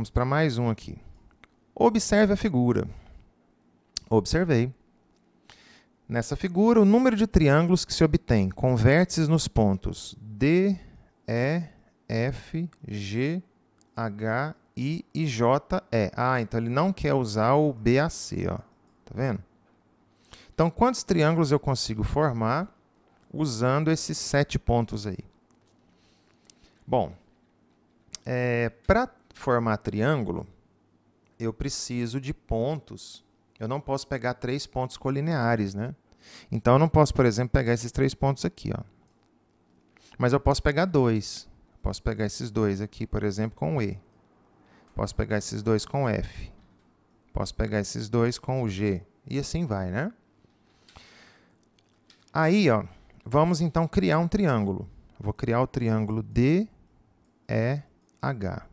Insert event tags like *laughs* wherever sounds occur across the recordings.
Vamos para mais um aqui. Observe a figura. Observei. Nessa figura, o número de triângulos que se obtém com vértices nos pontos D, E, F, G, H, I e J, é. Ah, então ele não quer usar o BAC, ó. Tá vendo? Então, quantos triângulos eu consigo formar usando esses sete pontos aí? Bom, é, para formar triângulo, eu preciso de pontos. Eu não posso pegar três pontos colineares, né? Então eu não posso, por exemplo, pegar esses três pontos aqui, ó. Mas eu posso pegar dois. Posso pegar esses dois aqui, por exemplo, com E. Posso pegar esses dois com F. Posso pegar esses dois com o G. E assim vai, né? Aí, ó, vamos então criar um triângulo. Vou criar o triângulo D E H.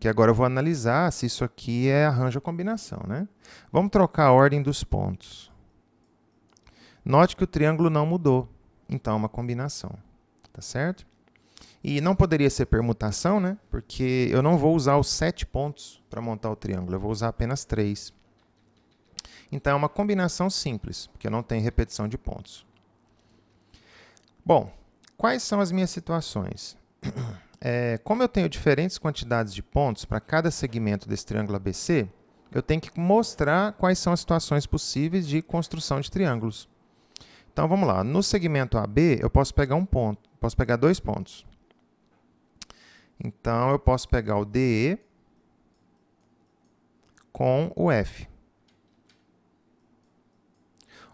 Porque agora eu vou analisar se isso aqui é arranjo ou combinação, né? Vamos trocar a ordem dos pontos. Note que o triângulo não mudou, então é uma combinação, tá certo? E não poderia ser permutação, né? Porque eu não vou usar os sete pontos para montar o triângulo, eu vou usar apenas três. Então é uma combinação simples, porque não tem repetição de pontos. Bom, quais são as minhas situações? *clears throat* É, como eu tenho diferentes quantidades de pontos para cada segmento desse triângulo ABC, eu tenho que mostrar quais são as situações possíveis de construção de triângulos. Então vamos lá, no segmento AB eu posso pegar um ponto, posso pegar dois pontos. Então eu posso pegar o DE com o F.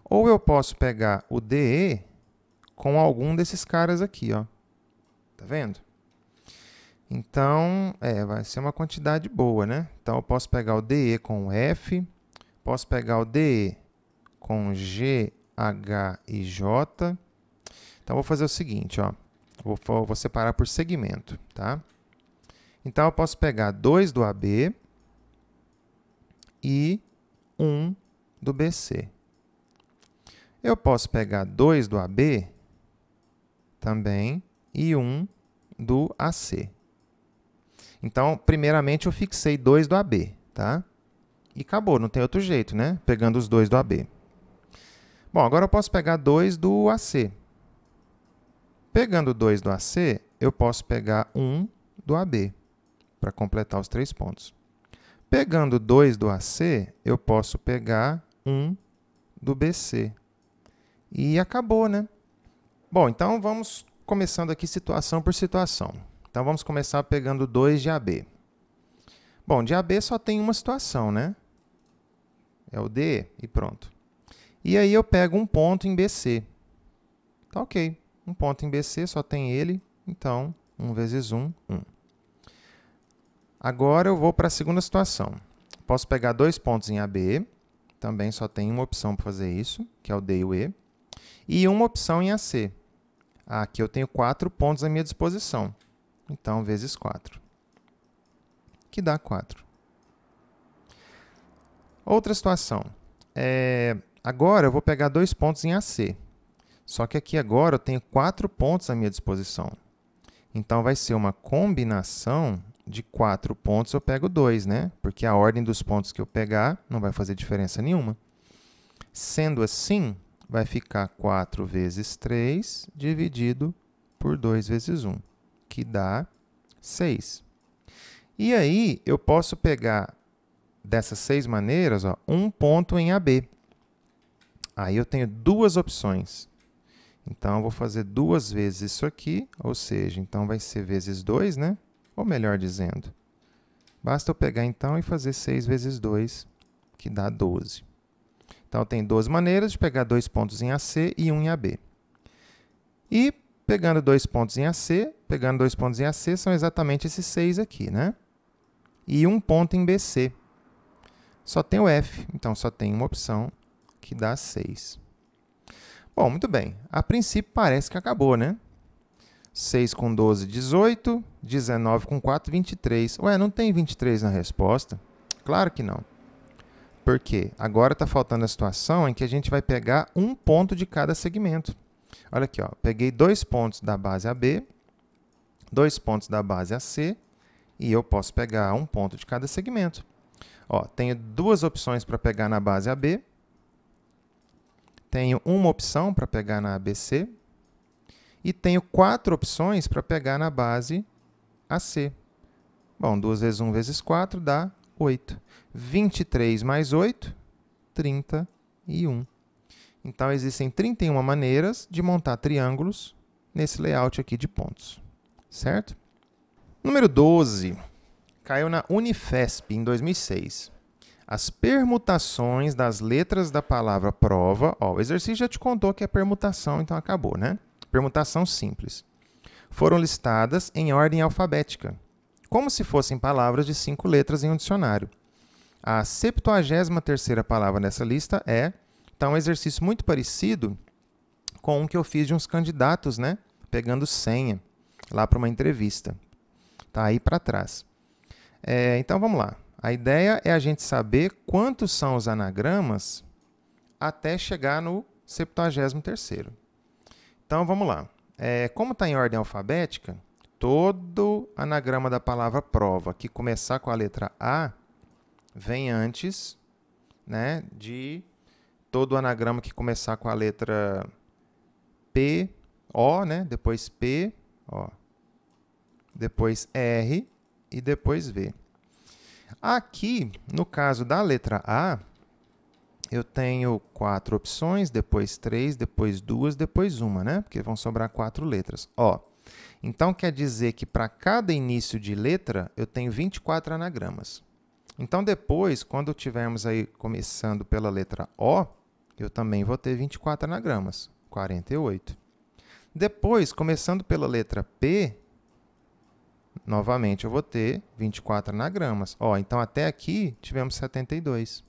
Ou eu posso pegar o DE com algum desses caras aqui, ó. Tá vendo? Então, é, vai ser uma quantidade boa, né? Então, eu posso pegar o DE com F, posso pegar o DE com G, H e J. Então, vou fazer o seguinte, ó. Vou, vou separar por segmento, tá? Então, eu posso pegar 2 do AB e 1 um do BC. Eu posso pegar 2 do AB também e 1 um do AC. Então, primeiramente, eu fixei 2 do AB, tá? E acabou, não tem outro jeito, né? Pegando os dois do AB. Bom, agora eu posso pegar 2 do AC. Pegando 2 do AC, eu posso pegar 1 um do AB, para completar os três pontos. Pegando 2 do AC, eu posso pegar 1 um do BC. E acabou, né? Bom, então vamos começando aqui situação por situação. Então vamos começar pegando 2 de AB. Bom, de AB só tem uma situação, né? É o D e pronto. E aí eu pego um ponto em BC. Tá ok. Um ponto em BC só tem ele, então 1 vezes 1, 1. Agora eu vou para a segunda situação. Posso pegar dois pontos em AB, também só tem uma opção para fazer isso, que é o D e o E, e uma opção em AC. Aqui eu tenho quatro pontos à minha disposição. Então, vezes 4, que dá 4. Outra situação. É, agora eu vou pegar dois pontos em AC. Só que aqui agora eu tenho quatro pontos à minha disposição. Então vai ser uma combinação de quatro pontos, eu pego 2, né? Porque a ordem dos pontos que eu pegar não vai fazer diferença nenhuma. Sendo assim, vai ficar 4 vezes 3 dividido por 2 vezes 1 que dá 6. E aí, eu posso pegar dessas seis maneiras, ó, um ponto em AB. Aí eu tenho duas opções. Então, eu vou fazer duas vezes isso aqui, ou seja, então vai ser vezes 2, né? Ou melhor dizendo, basta eu pegar então e fazer 6 vezes 2, que dá 12. Então, tem duas maneiras de pegar dois pontos em AC e um em AB. E Pegando dois pontos em AC, pegando dois pontos em AC, são exatamente esses seis aqui, né? E um ponto em BC. Só tem o F, então só tem uma opção que dá 6. Bom, muito bem. A princípio parece que acabou, né? 6 com 12, 18. 19 com 4, 23. Ué, não tem 23 na resposta? Claro que não. Por quê? Agora está faltando a situação em que a gente vai pegar um ponto de cada segmento. Olha aqui, ó, peguei dois pontos da base AB, dois pontos da base AC, e eu posso pegar um ponto de cada segmento. Ó, tenho duas opções para pegar na base AB, tenho uma opção para pegar na ABC, e tenho quatro opções para pegar na base AC. Bom, 2 vezes 1 vezes 4 dá 8. 23 mais 8, 31. Então, existem 31 maneiras de montar triângulos nesse layout aqui de pontos, certo? Número 12 caiu na Unifesp em 2006. As permutações das letras da palavra prova. Ó, o exercício já te contou que é permutação, então acabou, né? Permutação simples. Foram listadas em ordem alfabética, como se fossem palavras de cinco letras em um dicionário. A 73 terceira palavra nessa lista é então, é um exercício muito parecido com um que eu fiz de uns candidatos, né? Pegando senha lá para uma entrevista. Tá aí para trás. É, então, vamos lá. A ideia é a gente saber quantos são os anagramas até chegar no 73 Então, vamos lá. É, como está em ordem alfabética, todo anagrama da palavra prova que começar com a letra A vem antes né, de todo anagrama que começar com a letra P, O, né? Depois P, ó. Depois R e depois V. Aqui, no caso da letra A, eu tenho quatro opções, depois três, depois duas, depois uma, né? Porque vão sobrar quatro letras. Ó, então quer dizer que para cada início de letra eu tenho 24 anagramas. Então depois, quando tivermos aí começando pela letra O, eu também vou ter 24 anagramas, 48. Depois, começando pela letra P, novamente eu vou ter 24 anagramas. Ó, então até aqui tivemos 72.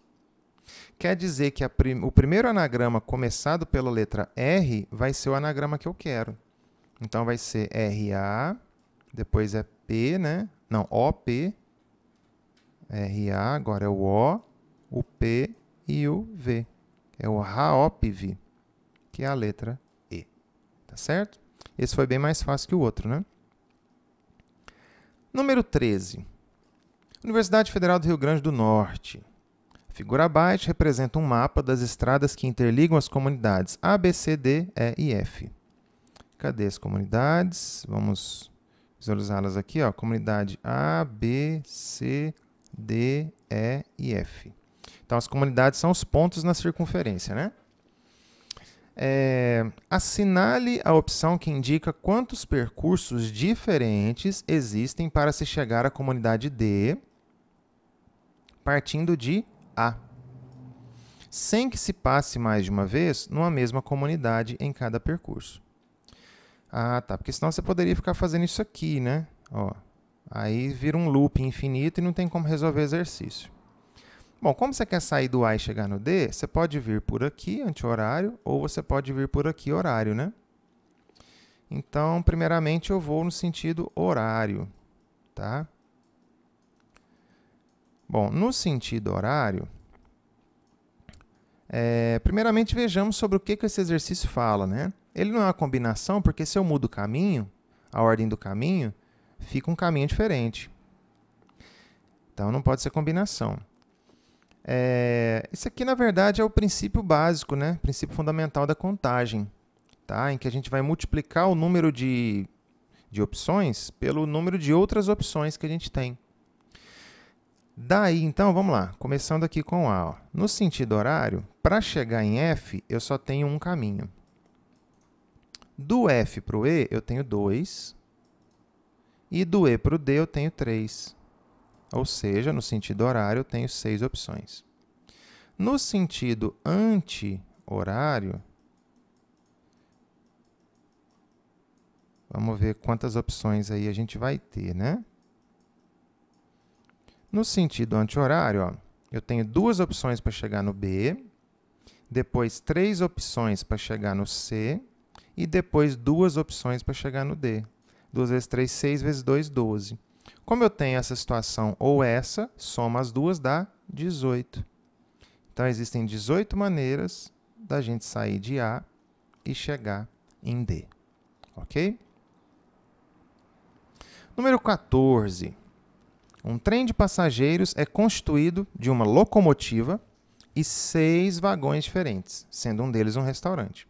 Quer dizer que prim o primeiro anagrama começado pela letra R vai ser o anagrama que eu quero. Então vai ser RA, depois é P, né? Não, OP, RA, agora é o O, o P e o V. É o Raopv, que é a letra E. Tá certo? Esse foi bem mais fácil que o outro, né? Número 13. Universidade Federal do Rio Grande do Norte. A figura abaixo representa um mapa das estradas que interligam as comunidades A, B, C, D, E e F. Cadê as comunidades? Vamos visualizá-las aqui. Ó. Comunidade A, B, C, D, E e F. Então, as comunidades são os pontos na circunferência, né? É, assinale a opção que indica quantos percursos diferentes existem para se chegar à comunidade D, partindo de A, sem que se passe mais de uma vez numa mesma comunidade em cada percurso. Ah, tá, porque senão você poderia ficar fazendo isso aqui, né? Ó, aí vira um loop infinito e não tem como resolver o exercício. Bom, como você quer sair do A e chegar no D, você pode vir por aqui, anti-horário, ou você pode vir por aqui, horário, né? Então, primeiramente, eu vou no sentido horário, tá? Bom, no sentido horário, é, primeiramente vejamos sobre o que, que esse exercício fala, né? Ele não é uma combinação, porque se eu mudo o caminho, a ordem do caminho, fica um caminho diferente. Então, não pode ser combinação. É, isso aqui, na verdade, é o princípio básico, né? O princípio fundamental da contagem, tá? Em que a gente vai multiplicar o número de, de opções pelo número de outras opções que a gente tem. Daí, então, vamos lá. Começando aqui com A. Ó. No sentido horário, para chegar em F, eu só tenho um caminho. Do F para o E, eu tenho 2. E do E para o D, eu tenho 3. Ou seja, no sentido horário, eu tenho seis opções. No sentido anti-horário, vamos ver quantas opções aí a gente vai ter, né? No sentido anti-horário, eu tenho duas opções para chegar no B, depois três opções para chegar no C e depois duas opções para chegar no D. 2 vezes 3, 6 vezes 2, 12. Como eu tenho essa situação ou essa, soma as duas, dá 18. Então, existem 18 maneiras da gente sair de A e chegar em D. Ok? Número 14. Um trem de passageiros é constituído de uma locomotiva e seis vagões diferentes, sendo um deles um restaurante.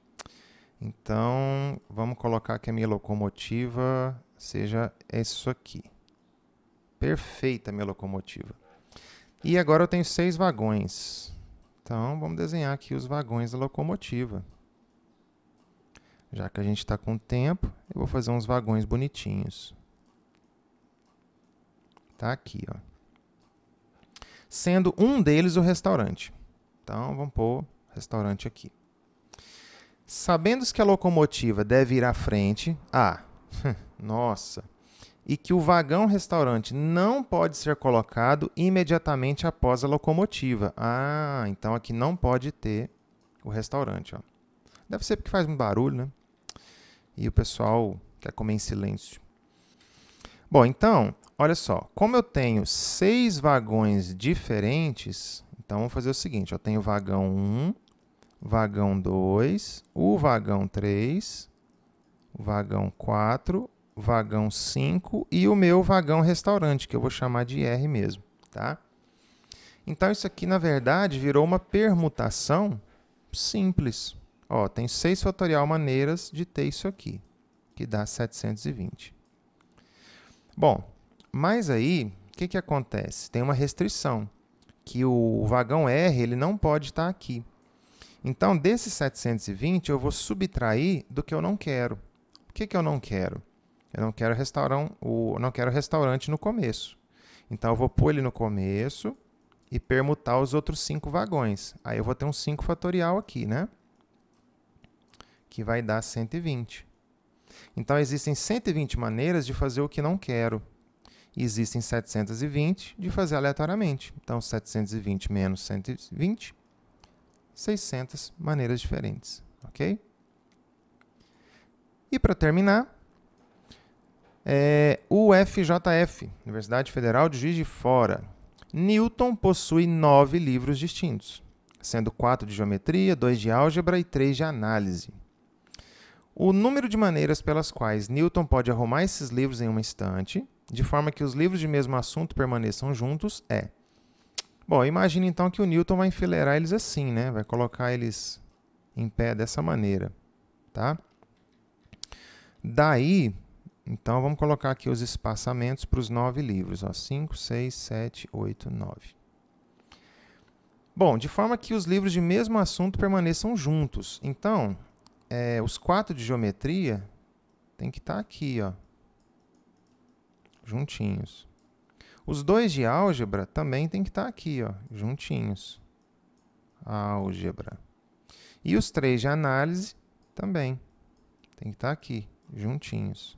Então, vamos colocar que a minha locomotiva seja isso aqui. Perfeita minha locomotiva. E agora eu tenho seis vagões. Então vamos desenhar aqui os vagões da locomotiva. Já que a gente está com tempo, eu vou fazer uns vagões bonitinhos. Tá aqui, ó. Sendo um deles o restaurante. Então vamos pôr restaurante aqui. Sabendo que a locomotiva deve ir à frente. Ah, *laughs* nossa! e que o vagão restaurante não pode ser colocado imediatamente após a locomotiva. Ah, então aqui não pode ter o restaurante. Ó. Deve ser porque faz um barulho, né? E o pessoal quer comer em silêncio. Bom, então, olha só. Como eu tenho seis vagões diferentes, então vou fazer o seguinte: eu tenho o vagão 1, vagão 2, o vagão 3, o vagão 4, vagão 5 e o meu vagão restaurante, que eu vou chamar de R mesmo, tá? Então isso aqui, na verdade, virou uma permutação simples. Ó, tem seis fatorial maneiras de ter isso aqui, que dá 720. Bom, mas aí, o que, que acontece? Tem uma restrição, que o vagão R ele não pode estar aqui. Então, desses 720, eu vou subtrair do que eu não quero. O que, que eu não quero? Eu não quero restaurante, o, não quero restaurante no começo. Então eu vou pôr ele no começo e permutar os outros cinco vagões. Aí eu vou ter um 5 fatorial aqui, né? Que vai dar 120. Então existem 120 maneiras de fazer o que não quero. Existem 720 de fazer aleatoriamente. Então 720 menos 120, 600 maneiras diferentes, ok? E para terminar, é, UFJF, Universidade Federal de Juiz de Fora. Newton possui nove livros distintos, sendo quatro de geometria, dois de álgebra e três de análise. O número de maneiras pelas quais Newton pode arrumar esses livros em uma estante, de forma que os livros de mesmo assunto permaneçam juntos, é. Bom, imagine então que o Newton vai enfileirar eles assim, né? Vai colocar eles em pé dessa maneira, tá? Daí, então, vamos colocar aqui os espaçamentos para os nove livros. Ó, 5, 6, 7, 8, 9. Bom, de forma que os livros de mesmo assunto permaneçam juntos. Então, é, os quatro de geometria tem que estar tá aqui, ó, juntinhos. Os dois de álgebra também tem que estar tá aqui, ó, juntinhos. Álgebra. E os três de análise também tem que estar tá aqui, juntinhos.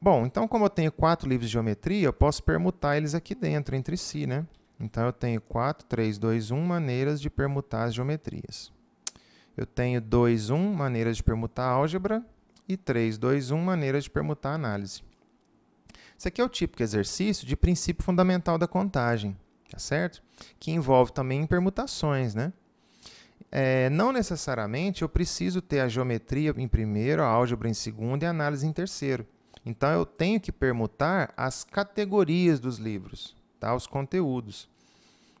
Bom, então como eu tenho quatro livros de geometria, eu posso permutar eles aqui dentro, entre si, né? Então eu tenho 4, 3, 2, 1 maneiras de permutar as geometrias. Eu tenho 2, 1 maneiras de permutar álgebra e 3, 2, 1 maneiras de permutar análise. Isso aqui é o típico exercício de princípio fundamental da contagem, tá certo? Que envolve também permutações, né? É, não necessariamente eu preciso ter a geometria em primeiro, a álgebra em segundo e a análise em terceiro. Então eu tenho que permutar as categorias dos livros, tá? os conteúdos.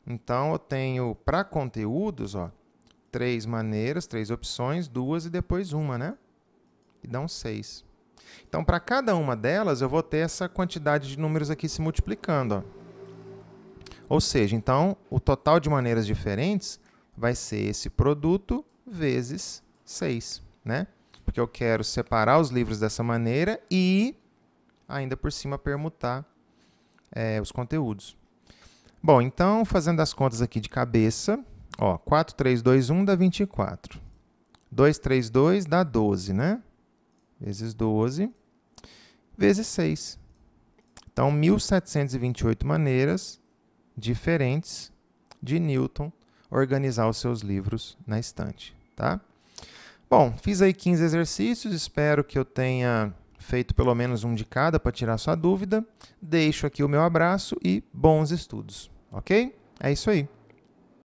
Então eu tenho para conteúdos, ó, três maneiras, três opções, duas e depois uma, né? E dão seis. Então para cada uma delas eu vou ter essa quantidade de números aqui se multiplicando, ó. Ou seja, então o total de maneiras diferentes vai ser esse produto vezes 6, né? porque eu quero separar os livros dessa maneira e ainda por cima permutar é, os conteúdos. Bom, então, fazendo as contas aqui de cabeça, ó, 4, 3, 2, 1 dá 24. 2, 3, 2 dá 12, né? Vezes 12, vezes 6. Então, 1728 maneiras diferentes de Newton organizar os seus livros na estante, tá? Bom, fiz aí 15 exercícios, espero que eu tenha feito pelo menos um de cada para tirar sua dúvida. Deixo aqui o meu abraço e bons estudos, ok? É isso aí.